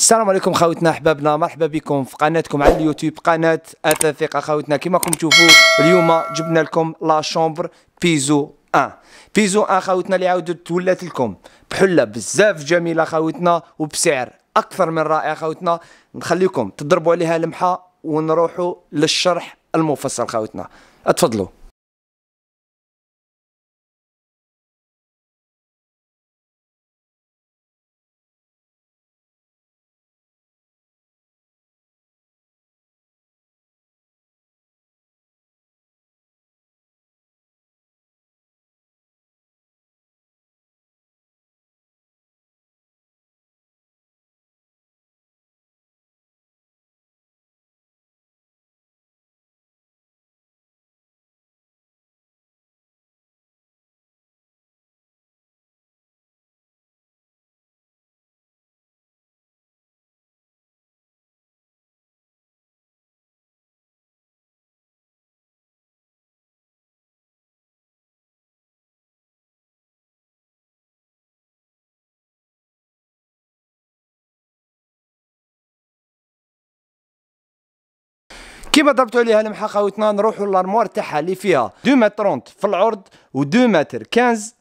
السلام عليكم خاوتنا احبابنا مرحبا بكم في قناتكم على اليوتيوب قناه اثاث ثقه خاوتنا كما راكم تشوفوا اليوم جبنا لكم لا شومبر بيزو 1 بيزو 1 خاوتنا اللي عاودت ولات لكم بحله بزاف جميله خاوتنا وبسعر اكثر من رائع خاوتنا نخليكم تضربوا عليها لمحه ونروحوا للشرح المفصل خاوتنا اتفضلوا كيما ضربتوا عليها المحاقه المحقه نروحوا للارموار تاعها اللي فيها 2 متر 30 في العرض و2 متر 15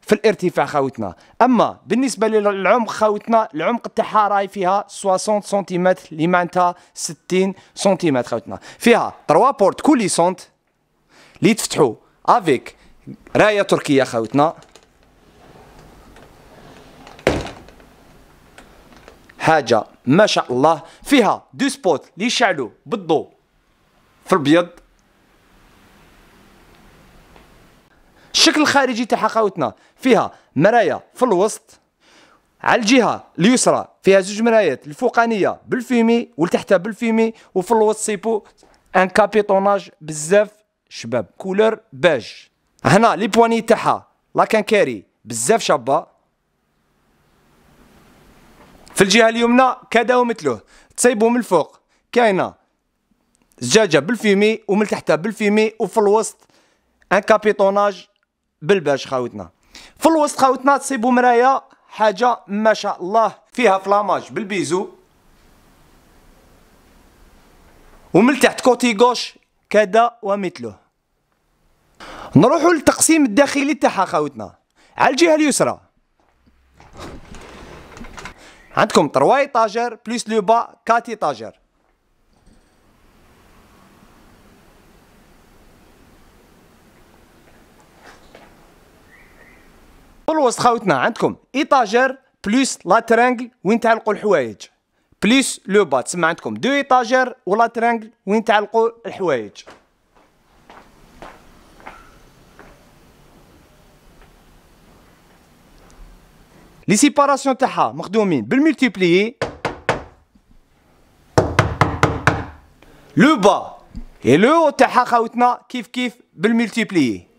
في الارتفاع خاوتنا اما بالنسبه للعمق خاوتنا العمق تاعها راهي فيها 60 سنتيمتر اللي معناتها 60 سنتيمتر خاوتنا فيها 3 بورت كوليسونت اللي تفتحوا افيك رايه تركيه خاوتنا حاجه ما شاء الله فيها دو سبوت اللي يشعلوا بالضوء في البيض الشكل الخارجي تاع حقاوتنا فيها مرايا في الوسط على الجهه اليسرى فيها زوج مرايات الفوقانيه بالفيمي والتحتها بالفيمي وفي الوسط سيبو ان كابيتوناج بزاف شباب كولور باج هنا لي بواني تاعها لا كانكاري بزاف شابه في الجهه اليمنى كذا ومثله تصيبو من الفوق كاينه زجاجه بالفيمي ومن تحتها بالفيمي وفي الوسط ان كابيطوناج بالباش خاوتنا في الوسط خاوتنا تصيبوا مرايا حاجه ما شاء الله فيها فلاماج بالبيزو ومن تحت كوتي غوش كذا ومثله نروحوا للتقسيم الداخلي تاعها خاوتنا على الجهه اليسرى عندكم 3 طاجر بليس لو با 4 طاجر في الوسط خاوتنا عندكم ايطاجير بلوس لا ترانجل وين تعلقوا الحوايج بلوس لو با تسمى عندكم دو ايطاجير ولا ترانجل وين تعلقوا الحوايج لي سيباراسيون تاعها مخدومين بالملتيبليي لو با اي لو تاعها خاوتنا كيف كيف بالملتيبليي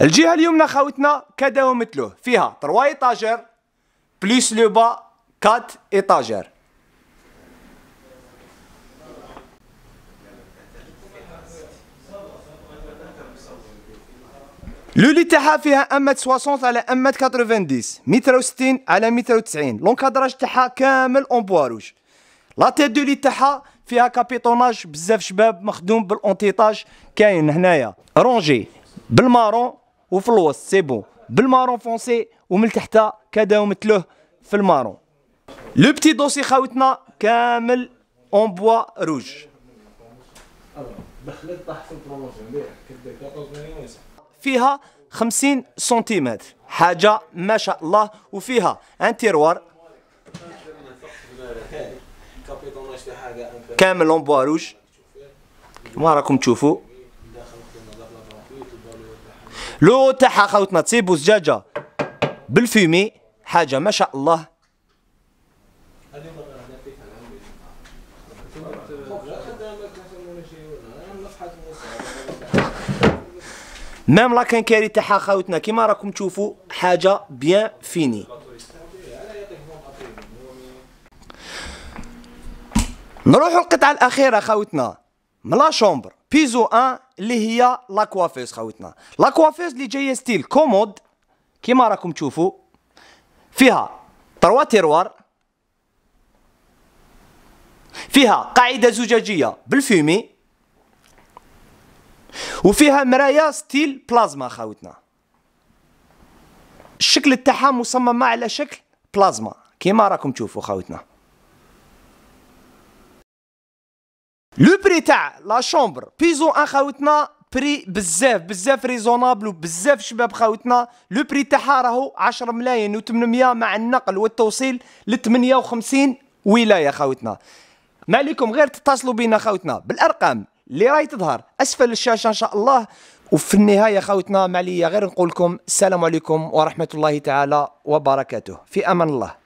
الجهه اليمنى خاوتنا كذا ومثله فيها 3 ايطاجر بلس لو با 4 ايطاجر لو لي تاعها فيها 1 60 على 1 90 متر و60 على متر و90 لونكادراج تاعها كامل اون بواروج لا تيت دو لي تاعها فيها كابيتوناج بزاف شباب مخدوم بالانتيطاج كاين هنايا رونجي بالمارون وفي الوسط سي بون بالمارون فونسي ومن تحت كذا ومثله في المارون لو بتي دوسي خاوتنا كامل اون بوا روج فيها 50 سنتيمتر حاجه ما شاء الله وفيها ان تيروار كامل اون بوا روج كما راكم تشوفوا لو تاعها خوتنا تصيبوا زجاجه بالفيمي حاجه ما شاء الله مام لا كانكاري تاعها خاوتنا كيما راكم تشوفوا حاجه بيان فيني نروحوا القطعه الاخيره خاوتنا من لا شومبر بيزو 1 اللي هي لا كوافيز خاوتنا لا كوافيز اللي جايه ستيل كومود كيما راكم تشوفوا فيها تروا تيروار فيها قاعده زجاجيه بالفيمي وفيها مرايا ستيل بلازما خاوتنا الشكل تاعها مصممه على شكل بلازما كيما راكم تشوفوا خاوتنا لو بري تاع لا شومبر بيزو ان خاوتنا بري بزاف بزاف ريزونابل وبزاف شباب خاوتنا لو بري تاعها راهو 10 ملايين و800 مع النقل والتوصيل ل 58 ولايه خاوتنا ما عليكم غير تتصلوا بينا خاوتنا بالارقام اللي راهي تظهر اسفل الشاشه ان شاء الله وفي النهايه خاوتنا ما عليا غير نقول لكم السلام عليكم ورحمه الله تعالى وبركاته في امان الله